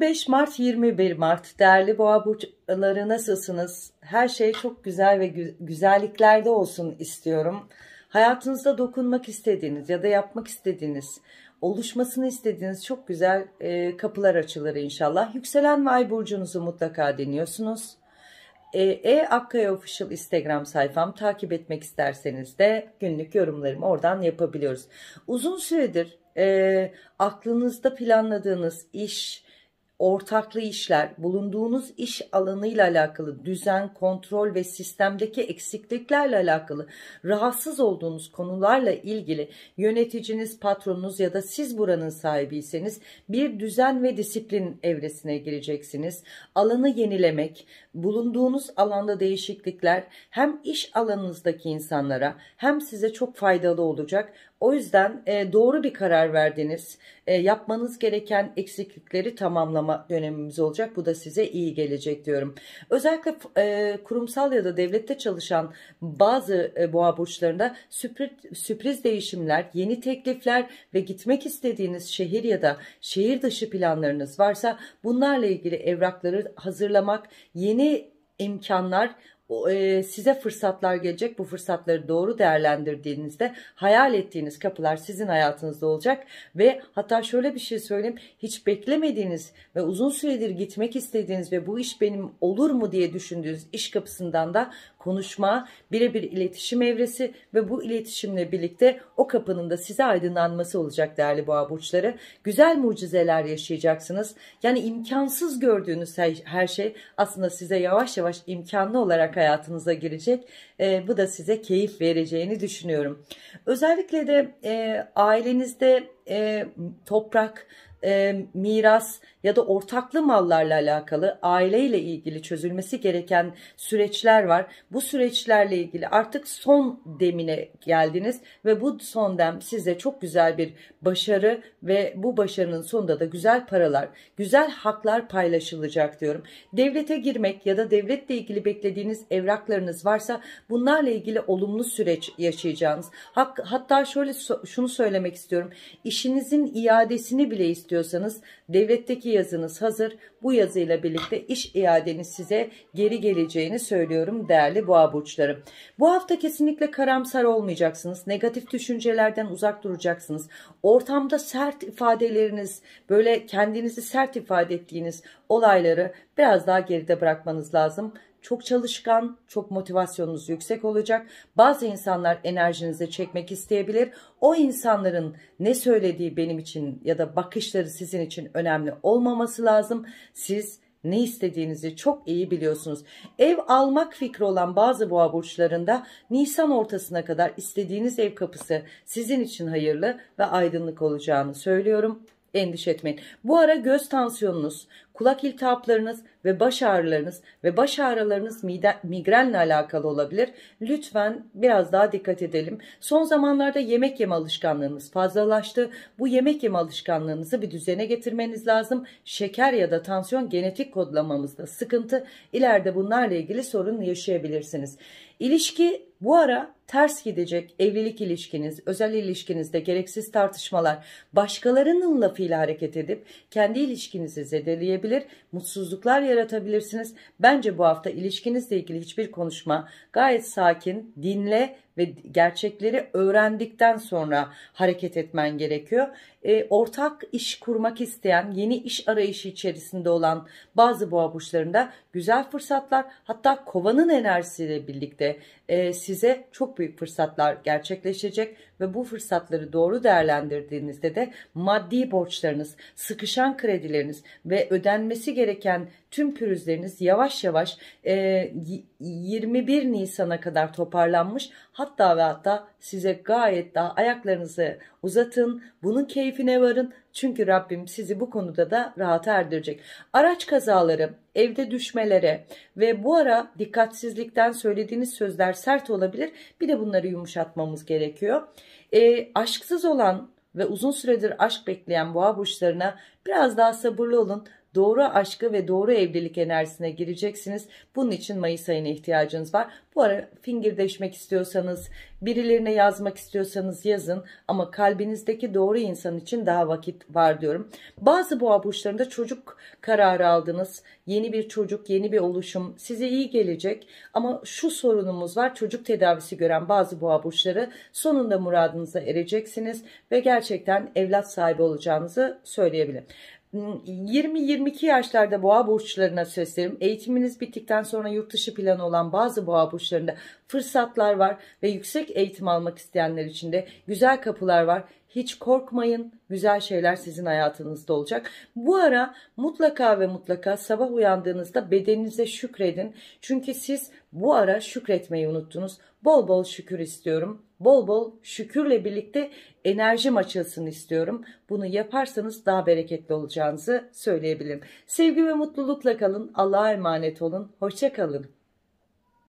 15 Mart 21 Mart değerli boğa burçları nasılsınız? Her şey çok güzel ve gü güzelliklerde olsun istiyorum. Hayatınızda dokunmak istediğiniz ya da yapmak istediğiniz, oluşmasını istediğiniz çok güzel e, kapılar açılır inşallah. Yükselen ve ay burcunuzu mutlaka deniyorsunuz. E, e Akkaya Official Instagram sayfam takip etmek isterseniz de günlük yorumlarımı oradan yapabiliyoruz. Uzun süredir e, aklınızda planladığınız iş, ortaklı işler, bulunduğunuz iş alanıyla alakalı düzen, kontrol ve sistemdeki eksikliklerle alakalı rahatsız olduğunuz konularla ilgili yöneticiniz, patronunuz ya da siz buranın sahibiyseniz bir düzen ve disiplin evresine gireceksiniz. Alanı yenilemek, bulunduğunuz alanda değişiklikler hem iş alanınızdaki insanlara hem size çok faydalı olacak. O yüzden e, doğru bir karar verdiniz. E, yapmanız gereken eksiklikleri tamamlama dönemimiz olacak. Bu da size iyi gelecek diyorum. Özellikle e, kurumsal ya da devlette çalışan bazı e, boğa burçlarında sürpriz değişimler, yeni teklifler ve gitmek istediğiniz şehir ya da şehir dışı planlarınız varsa bunlarla ilgili evrakları hazırlamak, yeni imkanlar e, size fırsatlar gelecek. Bu fırsatları doğru değerlendirdiğinizde hayal ettiğiniz kapılar sizin hayatınızda olacak ve hatta şöyle bir şey söyleyeyim. Hiç beklemediğiniz ve uzun süredir gitmek istediğiniz ve bu iş benim olur mu diye düşündüğünüz iş kapısından da konuşma, birebir iletişim evresi ve bu iletişimle birlikte o kapının da size aydınlanması olacak değerli boğa burçları. Güzel mucizeler yaşayacaksınız. Yani imkansız gördüğünüz her şey aslında size yavaş yavaş imkanlı olarak hayatınıza girecek. E, bu da size keyif vereceğini düşünüyorum. Özellikle de e, ailenizde e, toprak, e, miras ya da ortaklı mallarla alakalı aileyle ilgili çözülmesi gereken süreçler var. Bu süreçlerle ilgili artık son demine geldiniz ve bu son dem size çok güzel bir başarı ve bu başarının sonunda da güzel paralar, güzel haklar paylaşılacak diyorum. Devlete girmek ya da devletle ilgili beklediğiniz evraklarınız varsa bunlarla ilgili olumlu süreç yaşayacağınız. Hatta şöyle şunu söylemek istiyorum. İşinizin iadesini bile istiyorum istiyorsanız devletteki yazınız hazır. Bu yazıyla birlikte iş iadeniz size geri geleceğini söylüyorum değerli boğa burçları. Bu hafta kesinlikle karamsar olmayacaksınız. Negatif düşüncelerden uzak duracaksınız. Ortamda sert ifadeleriniz, böyle kendinizi sert ifade ettiğiniz olayları biraz daha geride bırakmanız lazım çok çalışkan, çok motivasyonunuz yüksek olacak. Bazı insanlar enerjinizi çekmek isteyebilir. O insanların ne söylediği benim için ya da bakışları sizin için önemli olmaması lazım. Siz ne istediğinizi çok iyi biliyorsunuz. Ev almak fikri olan bazı boğa burçlarında Nisan ortasına kadar istediğiniz ev kapısı sizin için hayırlı ve aydınlık olacağını söylüyorum endişe etmeyin. Bu ara göz tansiyonunuz, kulak iltihaplarınız ve baş ağrılarınız ve baş ağrılarınız migrenle alakalı olabilir. Lütfen biraz daha dikkat edelim. Son zamanlarda yemek yeme alışkanlığımız fazlalaştı. Bu yemek yeme alışkanlığınızı bir düzene getirmeniz lazım. Şeker ya da tansiyon genetik kodlamamızda sıkıntı. İleride bunlarla ilgili sorun yaşayabilirsiniz. İlişki bu ara ters gidecek evlilik ilişkiniz, özel ilişkinizde gereksiz tartışmalar, başkalarının lafıyla hareket edip kendi ilişkinizi zedeleyebilir, mutsuzluklar yaratabilirsiniz. Bence bu hafta ilişkinizle ilgili hiçbir konuşma gayet sakin, dinle ve gerçekleri öğrendikten sonra hareket etmen gerekiyor. E, ortak iş kurmak isteyen, yeni iş arayışı içerisinde olan bazı boğa burçlarında güzel fırsatlar hatta kovanın enerjisiyle birlikte e, size çok büyük fırsatlar gerçekleşecek ve bu fırsatları doğru değerlendirdiğinizde de maddi borçlarınız, sıkışan kredileriniz ve ödenmesi gereken tüm pürüzleriniz yavaş yavaş e, 21 Nisan'a kadar toparlanmış hatta ve hatta size gayet daha ayaklarınızı uzatın bunun keyfine varın çünkü Rabbim sizi bu konuda da rahat erdirecek. Araç kazaları evde düşmelere ve bu ara dikkatsizlikten söylediğiniz sözler sert olabilir. Bir de bunları yumuşatmamız gerekiyor. E, aşksız olan ve uzun süredir aşk bekleyen boğa burçlarına biraz daha sabırlı olun doğru aşkı ve doğru evlilik enerjisine gireceksiniz. Bunun için Mayıs ayına ihtiyacınız var. Bu ara fingirdeşmek istiyorsanız, birilerine yazmak istiyorsanız yazın ama kalbinizdeki doğru insan için daha vakit var diyorum. Bazı boğa burçlarında çocuk kararı aldınız. Yeni bir çocuk, yeni bir oluşum size iyi gelecek ama şu sorunumuz var. Çocuk tedavisi gören bazı boğa burçları sonunda muradınıza ereceksiniz ve gerçekten evlat sahibi olacağınızı söyleyebilirim. 20-22 yaşlarda boğa burçlarına seslerim. Eğitiminiz bittikten sonra yurt dışı planı olan bazı boğa burçlarında fırsatlar var ve yüksek eğitim almak isteyenler için de güzel kapılar var. Hiç korkmayın güzel şeyler sizin hayatınızda olacak. Bu ara mutlaka ve mutlaka sabah uyandığınızda bedeninize şükredin. Çünkü siz bu ara şükretmeyi unuttunuz. Bol bol şükür istiyorum bol bol şükürle birlikte enerjim açılsın istiyorum. Bunu yaparsanız daha bereketli olacağınızı söyleyebilirim. Sevgi ve mutlulukla kalın. Allah'a emanet olun. hoşçakalın.